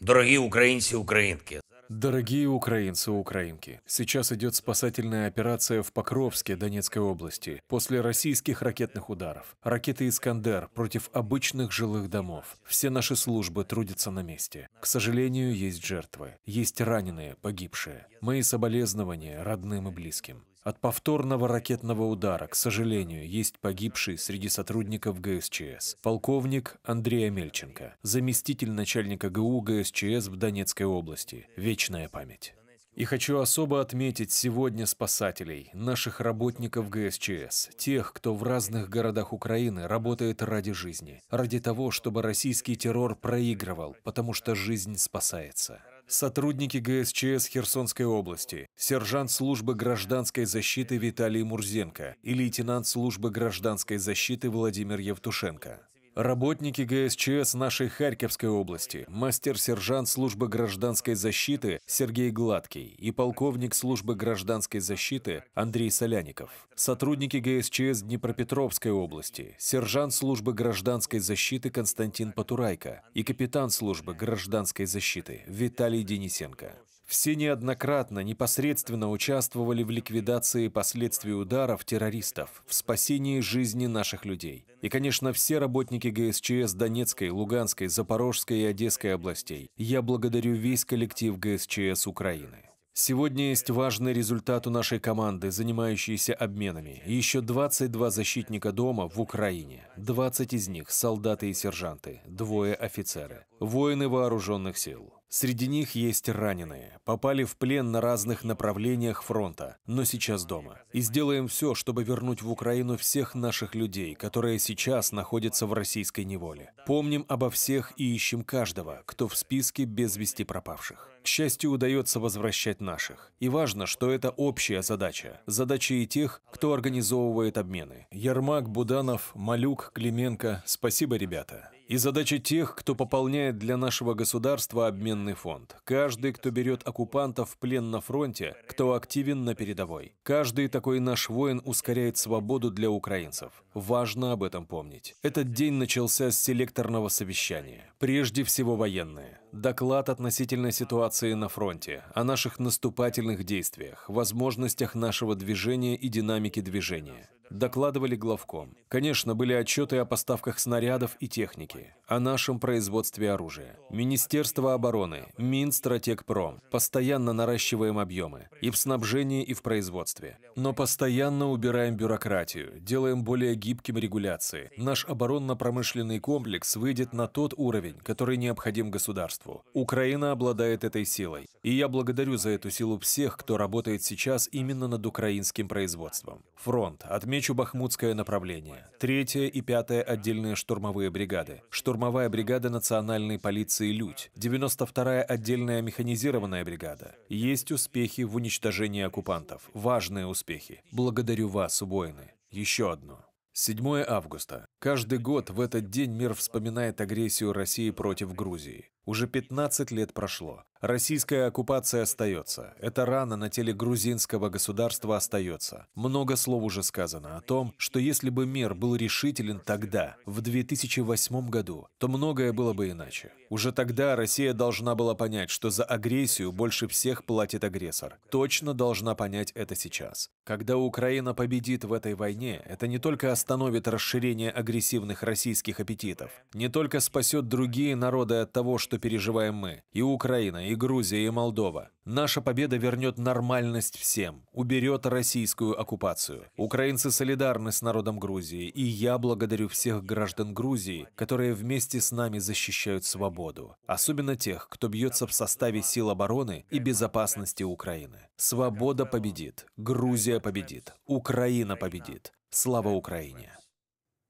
Дорогие украинцы и украинки. Дорогие украинцы и украинки, сейчас идет спасательная операция в Покровске Донецкой области после российских ракетных ударов. Ракеты «Искандер» против обычных жилых домов. Все наши службы трудятся на месте. К сожалению, есть жертвы, есть раненые, погибшие. Мои соболезнования родным и близким. От повторного ракетного удара, к сожалению, есть погибший среди сотрудников ГСЧС. Полковник Андрей Амельченко, заместитель начальника ГУ ГСЧС в Донецкой области. Вечная память. И хочу особо отметить сегодня спасателей, наших работников ГСЧС, тех, кто в разных городах Украины работает ради жизни, ради того, чтобы российский террор проигрывал, потому что жизнь спасается. Сотрудники ГСЧС Херсонской области, сержант службы гражданской защиты Виталий Мурзенко и лейтенант службы гражданской защиты Владимир Евтушенко. Работники ГСЧС нашей Харьковской области, мастер-сержант службы гражданской защиты Сергей Гладкий и полковник службы гражданской защиты Андрей Соляников. Сотрудники ГСЧС Днепропетровской области, сержант службы гражданской защиты Константин Патурайко и капитан службы гражданской защиты Виталий Денисенко. Все неоднократно непосредственно участвовали в ликвидации последствий ударов террористов, в спасении жизни наших людей. И, конечно, все работники ГСЧС Донецкой, Луганской, Запорожской и Одесской областей. Я благодарю весь коллектив ГСЧС Украины. Сегодня есть важный результат у нашей команды, занимающейся обменами. Еще 22 защитника дома в Украине. 20 из них – солдаты и сержанты, двое – офицеры, воины вооруженных сил. Среди них есть раненые, попали в плен на разных направлениях фронта, но сейчас дома. И сделаем все, чтобы вернуть в Украину всех наших людей, которые сейчас находятся в российской неволе. Помним обо всех и ищем каждого, кто в списке без вести пропавших. К счастью, удается возвращать наших. И важно, что это общая задача. Задача и тех, кто организовывает обмены. Ермак, Буданов, Малюк, Клименко. Спасибо, ребята. И задача тех, кто пополняет для нашего государства обменный фонд. Каждый, кто берет оккупантов в плен на фронте, кто активен на передовой. Каждый такой наш воин ускоряет свободу для украинцев. Важно об этом помнить. Этот день начался с селекторного совещания. Прежде всего военные. Доклад относительно ситуации ситуации на фронте, о наших наступательных действиях, возможностях нашего движения и динамике движения докладывали главком. Конечно, были отчеты о поставках снарядов и техники, о нашем производстве оружия. Министерство обороны, Минстратегпром. Постоянно наращиваем объемы. И в снабжении, и в производстве. Но постоянно убираем бюрократию, делаем более гибким регуляции. Наш оборонно-промышленный комплекс выйдет на тот уровень, который необходим государству. Украина обладает этой силой. И я благодарю за эту силу всех, кто работает сейчас именно над украинским производством. Фронт, отметим Отмечу бахмутское направление. Третья и пятая отдельные штурмовые бригады. Штурмовая бригада национальной полиции «Людь». 92-я отдельная механизированная бригада. Есть успехи в уничтожении оккупантов. Важные успехи. Благодарю вас, убоины. Еще одно. 7 августа. Каждый год в этот день мир вспоминает агрессию России против Грузии. Уже 15 лет прошло. Российская оккупация остается. Эта рана на теле грузинского государства остается. Много слов уже сказано о том, что если бы мир был решителен тогда, в 2008 году, то многое было бы иначе. Уже тогда Россия должна была понять, что за агрессию больше всех платит агрессор. Точно должна понять это сейчас. Когда Украина победит в этой войне, это не только остановит расширение агрессивных российских аппетитов, не только спасет другие народы от того, что переживаем мы, и Украина, и Грузия и Молдова. Наша победа вернет нормальность всем, уберет российскую оккупацию. Украинцы солидарны с народом Грузии, и я благодарю всех граждан Грузии, которые вместе с нами защищают свободу. Особенно тех, кто бьется в составе сил обороны и безопасности Украины. Свобода победит, Грузия победит, Украина победит. Слава Украине!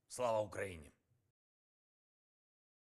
Слава Украине!